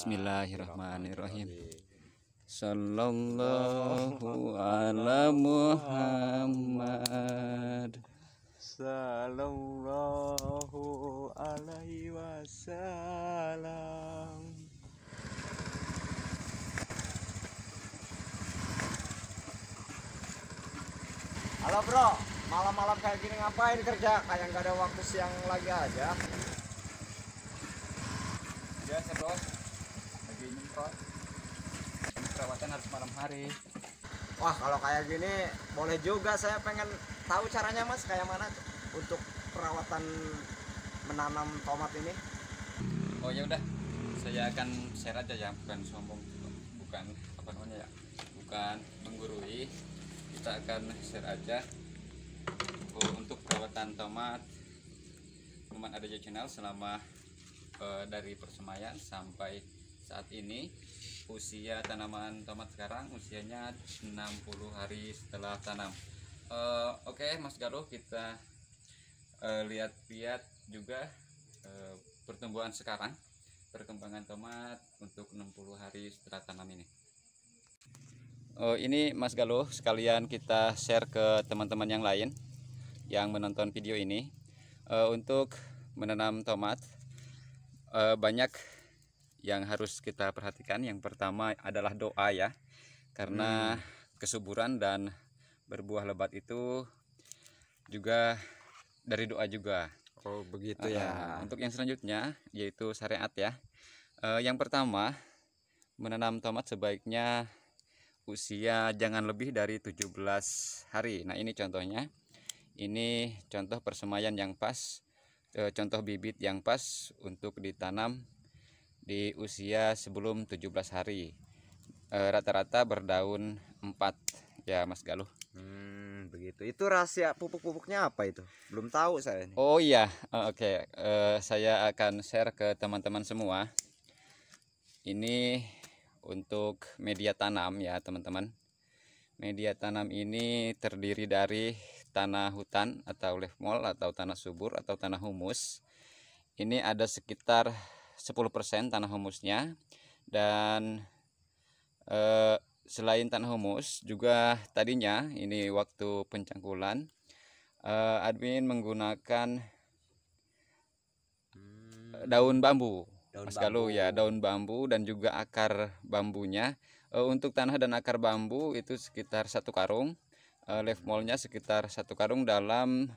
Bismillahirrahmanirrahim. Sallallahu ala Muhammad. Sallallahu alaihi wasallam. Halo bro, malam-malam kayak gini ngapain kerja? Kayak nggak ada waktu siang lagi aja. Biasa bos perawatan harus malam hari wah kalau kayak gini boleh juga saya pengen tahu caranya mas kayak mana untuk perawatan menanam tomat ini oh ya udah saya akan share aja ya bukan sombong bukan apa namanya ya bukan menggurui kita akan share aja oh, untuk perawatan tomat Teman ada channel selama uh, dari persemaian sampai saat ini usia tanaman tomat sekarang usianya 60 hari setelah tanam uh, oke okay, Mas Galuh kita eh, lihat-lihat uh, juga uh, pertumbuhan sekarang perkembangan tomat untuk 60 hari setelah tanam ini Oh ini Mas Galuh sekalian kita share ke teman-teman yang lain yang menonton video ini uh, untuk menanam tomat uh, banyak yang harus kita perhatikan yang pertama adalah doa ya karena hmm. kesuburan dan berbuah lebat itu juga dari doa juga oh begitu uh, ya untuk yang selanjutnya yaitu syariat ya uh, yang pertama menanam tomat sebaiknya usia jangan lebih dari 17 hari nah ini contohnya ini contoh persemaian yang pas eh, contoh bibit yang pas untuk ditanam di usia sebelum 17 hari eh, rata-rata e, berdaun 4 ya Mas Galuh hmm, begitu itu rahasia pupuk-pupuknya apa itu belum tahu saya ini. oh iya eh, oke okay. Eh, saya akan share ke teman-teman semua ini untuk media tanam ya teman-teman media tanam ini terdiri dari tanah hutan atau leaf mold atau tanah subur atau tanah humus ini ada sekitar 10% tanah humusnya dan eh, selain tanah humus juga tadinya ini waktu pencangkulan eh, admin menggunakan daun bambu daun Mas kalau ya daun bambu dan juga akar bambunya e, untuk tanah dan akar bambu itu sekitar satu karung e, eh, left molnya sekitar satu karung dalam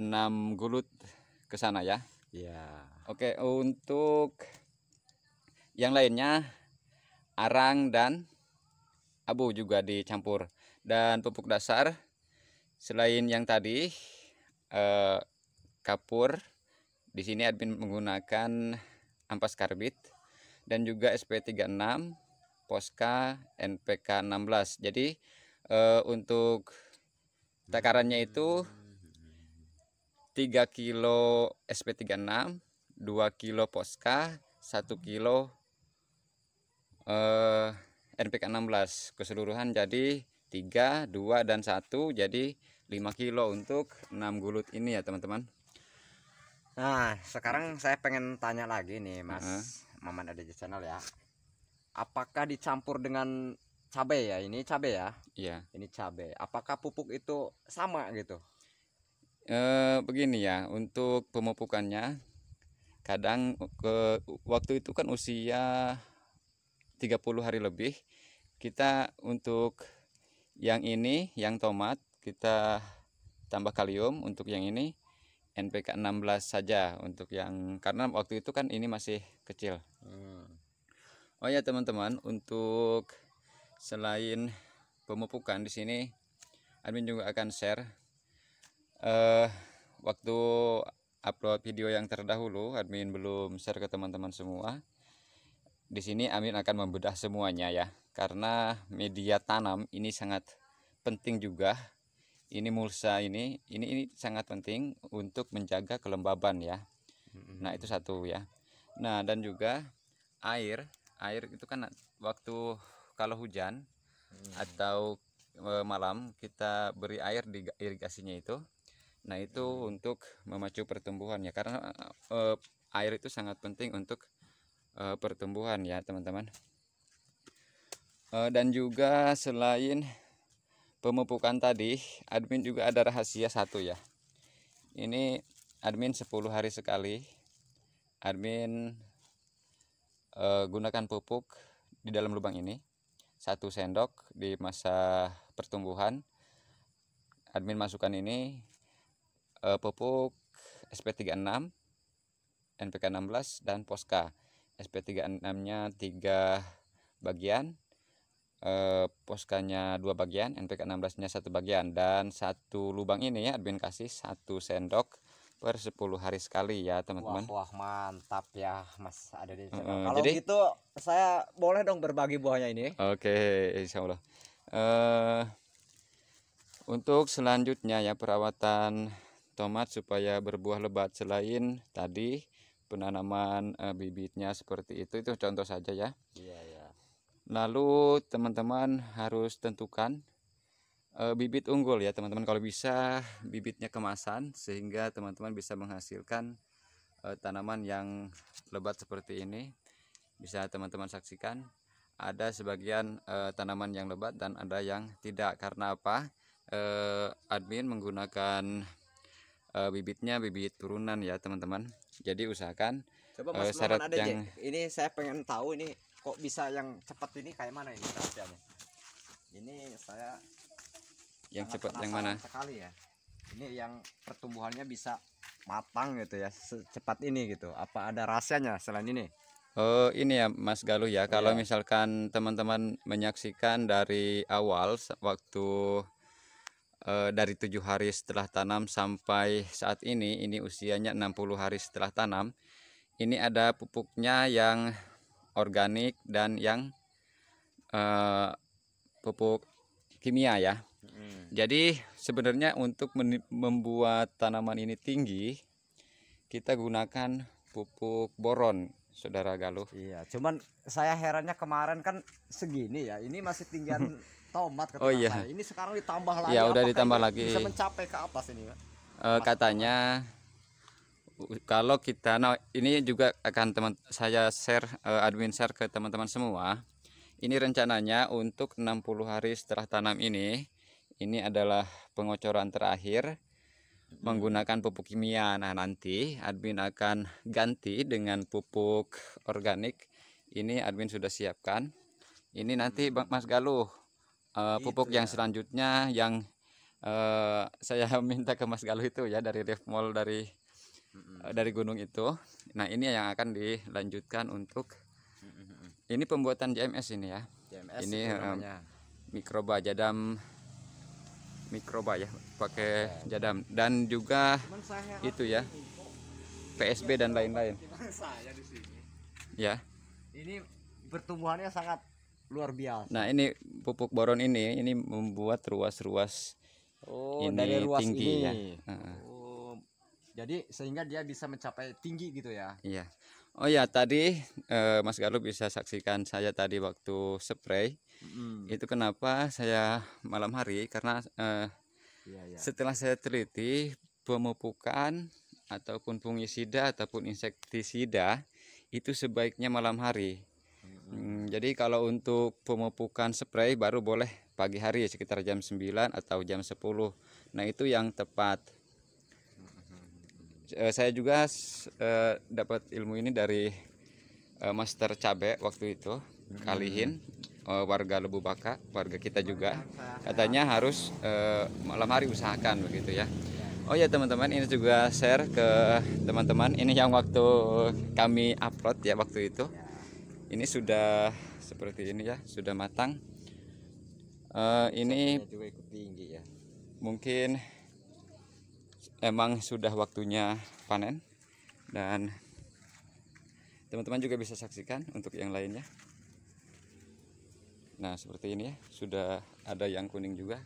6 gulut ke sana ya Ya. Oke, untuk yang lainnya arang dan abu juga dicampur dan pupuk dasar selain yang tadi eh, kapur di sini admin menggunakan ampas karbit dan juga SP36 Poska NPK 16. Jadi eh, untuk takarannya itu 3 kilo SP36 2 kilo Posca 1 kilo eh, NPK 16 keseluruhan jadi 3 2 dan 1 jadi 5 kilo untuk 6 gulut ini ya teman-teman Nah sekarang saya pengen tanya lagi nih mas uh -huh. Maman ada di channel ya Apakah dicampur dengan cabai ya ini cabai ya Iya yeah. ini cabai Apakah pupuk itu sama gitu e, begini ya untuk pemupukannya kadang ke waktu itu kan usia 30 hari lebih kita untuk yang ini yang tomat kita tambah kalium untuk yang ini NPK 16 saja untuk yang karena waktu itu kan ini masih kecil. Hmm. Oh ya teman-teman, untuk selain pemupukan di sini admin juga akan share uh, waktu upload video yang terdahulu admin belum share ke teman-teman semua di sini admin akan membedah semuanya ya karena media tanam ini sangat penting juga ini mulsa ini ini ini sangat penting untuk menjaga kelembaban ya nah itu satu ya nah dan juga air air itu kan waktu kalau hujan atau eh, malam kita beri air di irigasinya itu Nah itu untuk memacu pertumbuhan ya karena uh, air itu sangat penting untuk uh, pertumbuhan ya teman-teman. Uh, dan juga selain pemupukan tadi, admin juga ada rahasia satu ya. Ini admin 10 hari sekali. Admin uh, gunakan pupuk di dalam lubang ini. Satu sendok di masa pertumbuhan. Admin masukkan ini uh, pupuk SP36 NPK16 dan Poska SP36 nya 3 bagian eh, Poskanya 2 bagian NPK16 nya 1 bagian dan satu lubang ini ya admin kasih 1 sendok per 10 hari sekali ya teman-teman wah, wah mantap ya mas ada di channel. Uh, kalau jadi, gitu saya boleh dong berbagi buahnya ini oke okay, insya Allah uh, eh, untuk selanjutnya ya perawatan tomat supaya berbuah lebat selain tadi penanaman e, bibitnya seperti itu itu contoh saja ya. Iya iya. Lalu teman-teman harus tentukan e, bibit unggul ya teman-teman kalau bisa bibitnya kemasan sehingga teman-teman bisa menghasilkan e, tanaman yang lebat seperti ini. Bisa teman-teman saksikan ada sebagian e, tanaman yang lebat dan ada yang tidak karena apa? E, admin menggunakan uh, bibitnya bibit turunan ya teman-teman jadi usahakan Coba eh, mas, uh, syarat ada yang ini saya pengen tahu ini kok bisa yang cepat ini kayak mana ini rahasianya ini saya yang cepat yang mana sekali ya ini yang pertumbuhannya bisa matang gitu ya secepat ini gitu apa ada rahasianya selain ini Oh ini ya Mas Galuh ya oh, kalau iya. misalkan teman-teman menyaksikan dari awal waktu Eh, dari tujuh hari setelah tanam sampai saat ini ini usianya 60 hari setelah tanam ini ada pupuknya yang organik dan yang eh, pupuk kimia ya hmm. jadi sebenarnya untuk membuat tanaman ini tinggi kita gunakan pupuk boron saudara Galuh iya cuman saya herannya kemarin kan segini ya ini masih tinggian tomat ke oh, iya. saya. Ini sekarang ditambah ya, lagi. Ya udah ditambah lagi. Bisa mencapai ke atas ini, Pak. Uh, katanya kalau kita nah ini juga akan teman saya share uh, admin share ke teman-teman semua. Ini rencananya untuk 60 hari setelah tanam ini, ini adalah pengocoran terakhir menggunakan pupuk kimia. Nah, nanti admin akan ganti dengan pupuk organik. Ini admin sudah siapkan. Ini nanti Mas Galuh uh, pupuk itu yang ya. selanjutnya yang uh, saya minta ke Mas Galuh itu ya dari Rift Mall dari mm -hmm. uh, dari gunung itu. Nah, ini yang akan dilanjutkan untuk mm -hmm. ini pembuatan JMS ini ya. JMS ini um, mikroba jadam mikroba ya, pakai ya. jadam dan juga itu ya. PSB dan lain-lain. Ya. Ini pertumbuhannya sangat luar biasa. Nah, ini pupuk boron ini ini membuat ruas-ruas oh, ini dari ruas tinggi ini. ya. Oh, jadi sehingga dia bisa mencapai tinggi gitu ya. Iya. Oh ya, tadi eh, Mas Galuh bisa saksikan saya tadi waktu spray. Mm. Itu kenapa saya malam hari karena eh, yeah, yeah. setelah saya teliti pemupukan ataupun fungisida ataupun insektisida itu sebaiknya malam hari Hmm, jadi kalau untuk pemupukan spray baru boleh pagi hari sekitar jam 9 atau jam 10. Nah, itu yang tepat. E, saya juga e, dapat ilmu ini dari e, Master Cabe waktu itu, hmm. Kalihin warga Lebu Baka, warga kita juga. Katanya harus malam hari usahakan begitu ya. Oh ya teman-teman, ini juga share ke teman-teman. Ini yang waktu kami upload ya waktu itu. Ya ini sudah seperti ini ya sudah matang uh, ini juga ikut tinggi ya mungkin emang sudah waktunya panen dan teman-teman juga bisa saksikan untuk yang lainnya nah seperti ini ya sudah ada yang kuning juga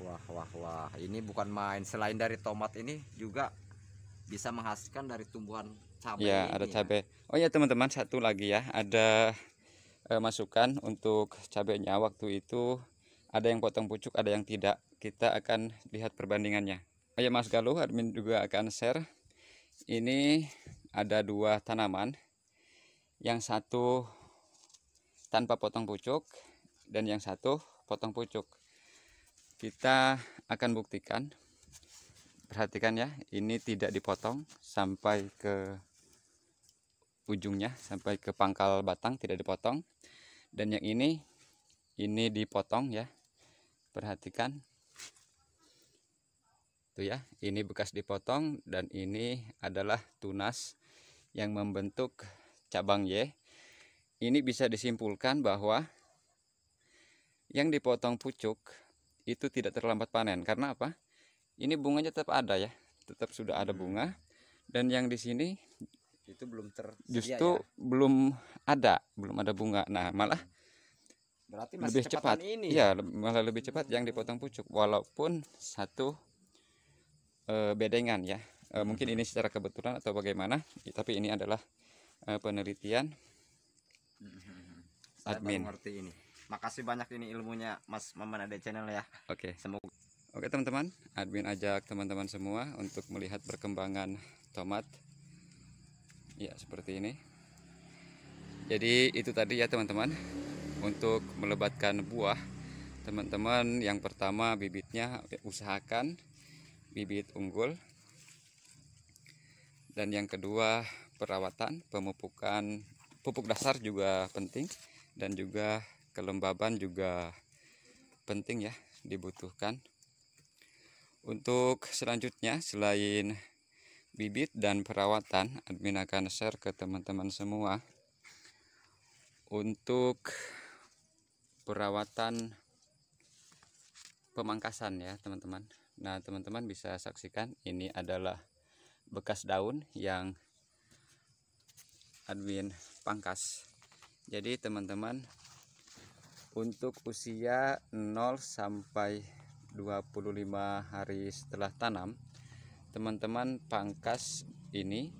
wah wah wah ini bukan main selain dari tomat ini juga bisa menghasilkan dari tumbuhan cabai ya ada ya. cabai oh ya teman-teman satu lagi ya ada eh, masukan untuk cabainya waktu itu ada yang potong pucuk ada yang tidak kita akan lihat perbandingannya oh ya Mas Galuh admin juga akan share ini ada dua tanaman yang satu tanpa potong pucuk dan yang satu potong pucuk kita akan buktikan perhatikan ya ini tidak dipotong sampai ke ujungnya sampai ke pangkal batang tidak dipotong dan yang ini ini dipotong ya perhatikan tuh ya ini bekas dipotong dan ini adalah tunas yang membentuk cabang Y ini bisa disimpulkan bahwa yang dipotong pucuk itu tidak terlambat panen karena apa ini bunganya tetap ada ya tetap sudah ada bunga hmm. dan yang di sini itu belum ter justru ya? belum ada belum ada bunga nah malah berarti masih lebih cepat ini ya malah lebih cepat hmm. yang dipotong pucuk walaupun satu e, bedengan ya e, hmm. mungkin ini secara kebetulan atau bagaimana tapi ini adalah e, penelitian hmm. Saya admin ngerti ini makasih banyak ini ilmunya Mas Maman ada channel ya oke okay. semoga oke okay, teman-teman admin ajak teman-teman semua untuk melihat perkembangan tomat ya seperti ini jadi itu tadi ya teman-teman untuk melebatkan buah teman-teman yang pertama bibitnya usahakan bibit unggul dan yang kedua perawatan pemupukan pupuk dasar juga penting dan juga kelembaban juga penting ya dibutuhkan untuk selanjutnya selain bibit dan perawatan admin akan share ke teman-teman semua untuk perawatan pemangkasan ya teman-teman nah teman-teman bisa saksikan ini adalah bekas daun yang admin pangkas jadi teman-teman untuk usia 0 sampai 25 hari setelah tanam teman-teman pangkas ini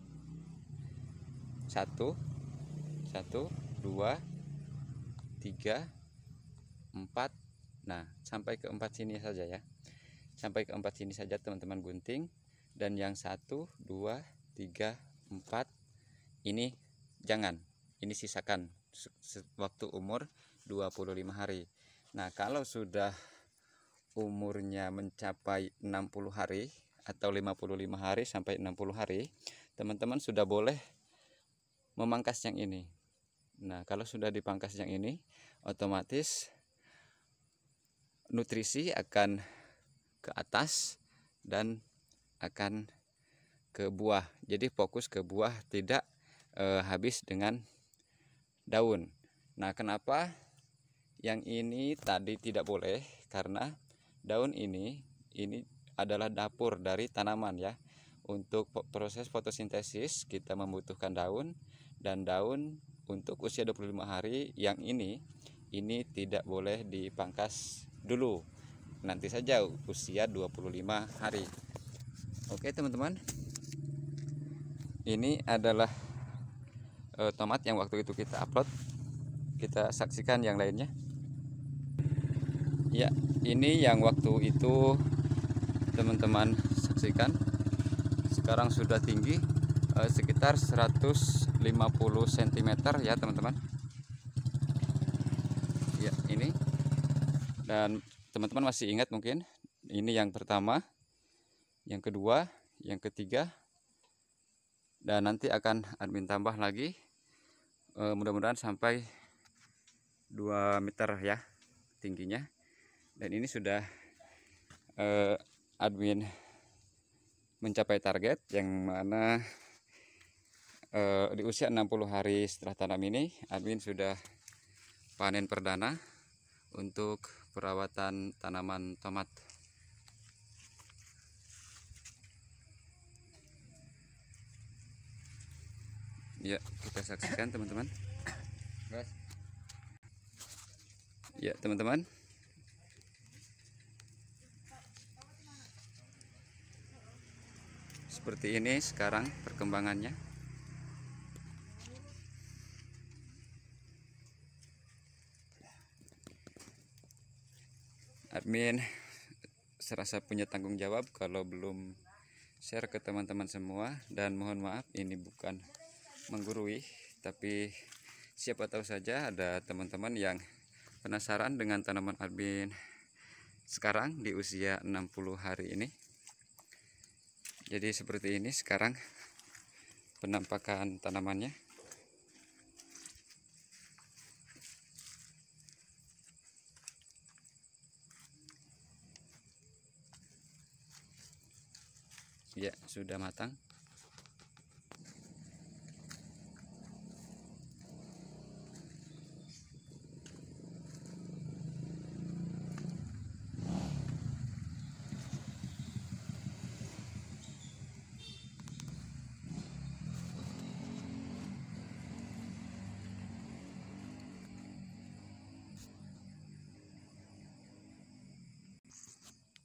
satu satu dua tiga empat nah sampai ke empat sini saja ya sampai ke empat sini saja teman-teman gunting dan yang satu dua tiga empat ini jangan ini sisakan waktu umur 25 hari nah kalau sudah umurnya mencapai 60 hari atau 55 hari sampai 60 hari teman-teman sudah boleh memangkas yang ini nah kalau sudah dipangkas yang ini otomatis nutrisi akan ke atas dan akan ke buah jadi fokus ke buah tidak e, habis dengan daun nah kenapa yang ini tadi tidak boleh karena daun ini ini adalah dapur dari tanaman ya. Untuk proses fotosintesis kita membutuhkan daun dan daun untuk usia 25 hari yang ini ini tidak boleh dipangkas dulu. Nanti saja usia 25 hari. Oke, teman-teman. Ini adalah e, tomat yang waktu itu kita upload. Kita saksikan yang lainnya. Ya, ini yang waktu itu teman-teman saksikan sekarang sudah tinggi eh, sekitar 150 cm ya teman-teman ya ini dan teman-teman masih ingat mungkin ini yang pertama yang kedua yang ketiga dan nanti akan admin tambah lagi eh, mudah-mudahan sampai 2 meter ya tingginya dan ini sudah eh, admin mencapai target yang mana eh, di usia 60 hari setelah tanam ini admin sudah panen perdana untuk perawatan tanaman tomat ya kita saksikan teman-teman ya teman-teman seperti ini sekarang perkembangannya admin serasa punya tanggung jawab kalau belum share ke teman-teman semua dan mohon maaf ini bukan menggurui tapi siapa tahu saja ada teman-teman yang penasaran dengan tanaman admin sekarang di usia 60 hari ini jadi seperti ini sekarang penampakan tanamannya ya sudah matang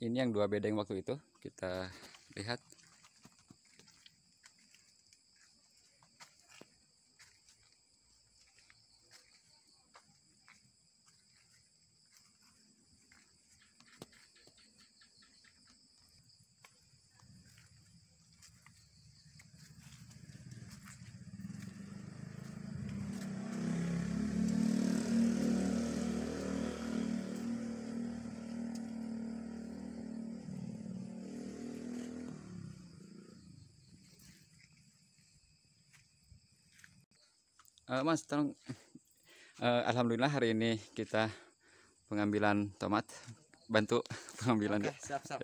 ini yang dua bedeng waktu itu kita lihat uh, mas tolong uh, alhamdulillah hari ini kita pengambilan tomat bantu pengambilan okay, ya. siap siap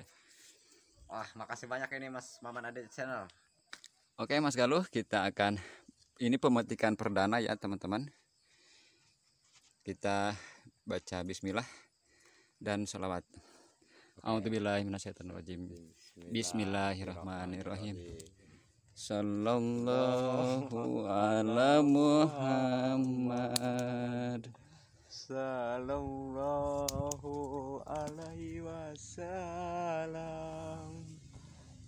wah makasih banyak ini mas Maman di channel oke mas Galuh kita akan ini pemetikan perdana ya teman-teman kita baca bismillah dan sholawat okay. Bismillahirrahmanirrahim. Sallallahu ala Muhammad Sallallahu alaihi wasallam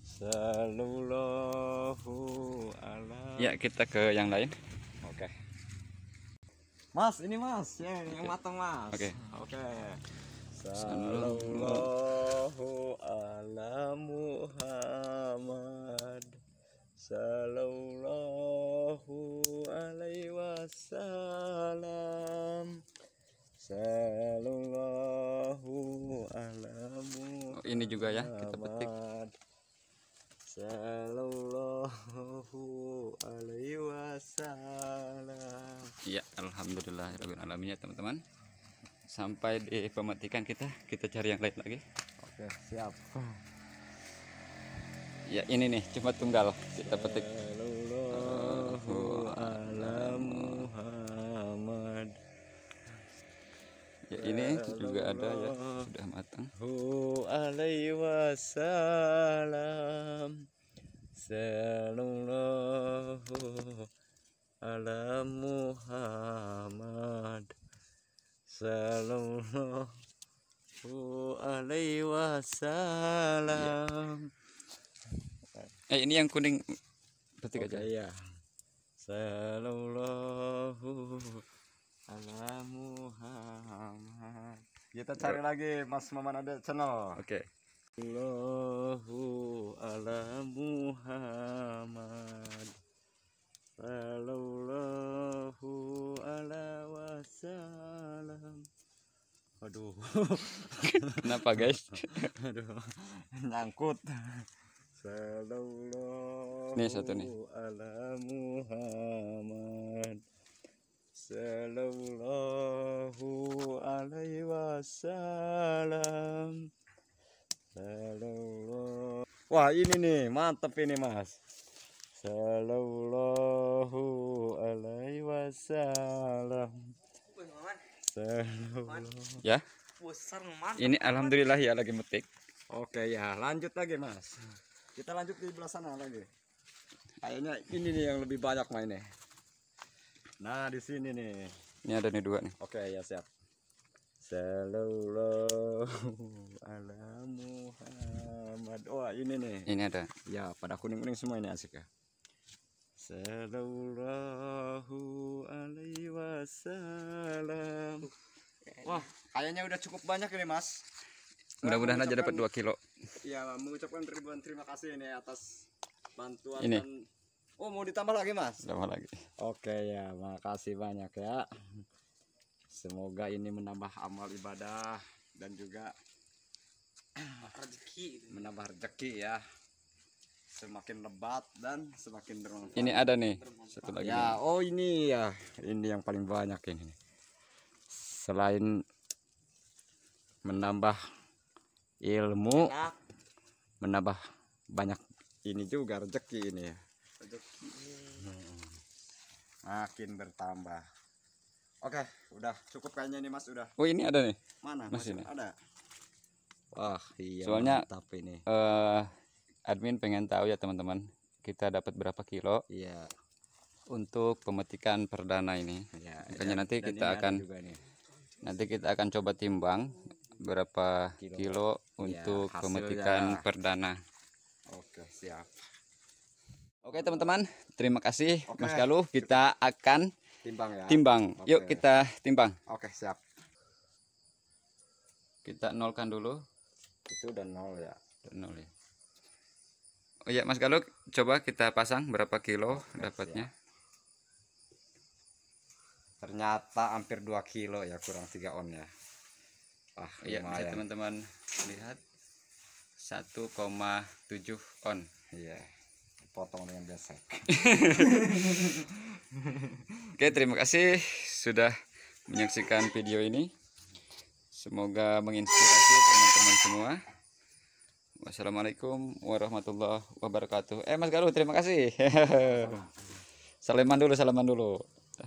Sallallahu ala Ya kita ke yang lain Oke okay. Mas ini mas ya, okay. yang matang mas Oke okay. Oke okay. Sallallahu ala Muhammad Sallallahu alaihi wasallam Sallallahu alamu oh, Ini juga ya kita petik Sallallahu alaihi wasallam Ya Alhamdulillah Alamin ya teman-teman Sampai di pemetikan kita Kita cari yang lain lagi Oke siap ya ini nih cuma tunggal kita petik ya ini juga ada ya sudah matang alaihi wasallam sallallahu ala Muhammad sallallahu alaihi wasallam ya eh ini yang kuning berarti okay, aja ya Sallallahu ala Muhammad kita cari Bro. lagi Mas Maman ada channel oke okay. Allahu ala Muhammad Sallallahu ala wasallam Aduh Kenapa guys? Aduh Nyangkut Sallallahu nih satu nih. Ala Muhammad. Sallallahu alaihi wasallam. Sallallahu. Wah, ini nih, mantep ini, Mas. Sallallahu alaihi wasallam. Ya. Ini alhamdulillah ya lagi metik. Oke ya, lanjut lagi, Mas. Kita lanjut di belah sana lagi. Kayaknya ini nih yang lebih banyak mainnya. Nah, di sini nih. Ini ada nih dua nih. Oke, ya siap. Salamualaikum. ala Muhammad. Wah, ini nih. Ini ada. Ya, pada kuning-kuning semua ini asik ya. Sallallahu alaihi wasallam. Wah, kayaknya udah cukup banyak ini, Mas. Nah, mudah-mudahan aja dapat 2 kilo iya mengucapkan ribuan terima kasih ini atas bantuan ini dan... oh mau ditambah lagi mas ditambah lagi oke ya makasih banyak ya semoga ini menambah amal ibadah dan juga rezeki menambah rezeki ya semakin lebat dan semakin bermanfaat. Ini ada nih satu lagi. Ya, nih. oh ini ya, ini yang paling banyak ini. Selain menambah ilmu Enak. menambah banyak ini juga rezeki ini ya makin bertambah oke udah cukup kayaknya nih mas udah oh ini ada nih mana mas ini ada wah iya soalnya tapi ini uh, admin pengen tahu ya teman-teman kita dapat berapa kilo iya untuk pemetikan perdana ini ya, makanya dan, nanti dan kita akan nanti kita akan coba timbang berapa kilo, kilo iya, untuk ya, pemetikan ya. perdana. Oke, siap. Oke, teman-teman, terima kasih Oke. Mas Galuh. Kita akan timbang ya. Timbang. Oke. Yuk kita timbang. Oke, siap. Kita nolkan dulu. Itu udah nol ya. Udah nol ya. Oh ya, Mas Galuh, coba kita pasang berapa kilo Oke, dapatnya. Siap ternyata hampir 2 kilo ya kurang 3 on ya Wah, ya bisa teman-teman lihat 1,7 on. Iya. Potong dengan besek. Oke, terima kasih sudah menyaksikan video ini. Semoga menginspirasi teman-teman semua. Wassalamualaikum warahmatullahi wabarakatuh. Eh Mas Galuh, terima kasih. salaman dulu, salaman dulu.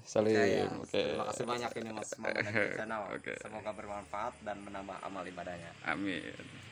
Salim. Oke. Okay, ya. okay. Terima kasih banyak ini Mas Muhammad Oke. Okay. Semoga bermanfaat dan menambah amal ibadahnya. Amin.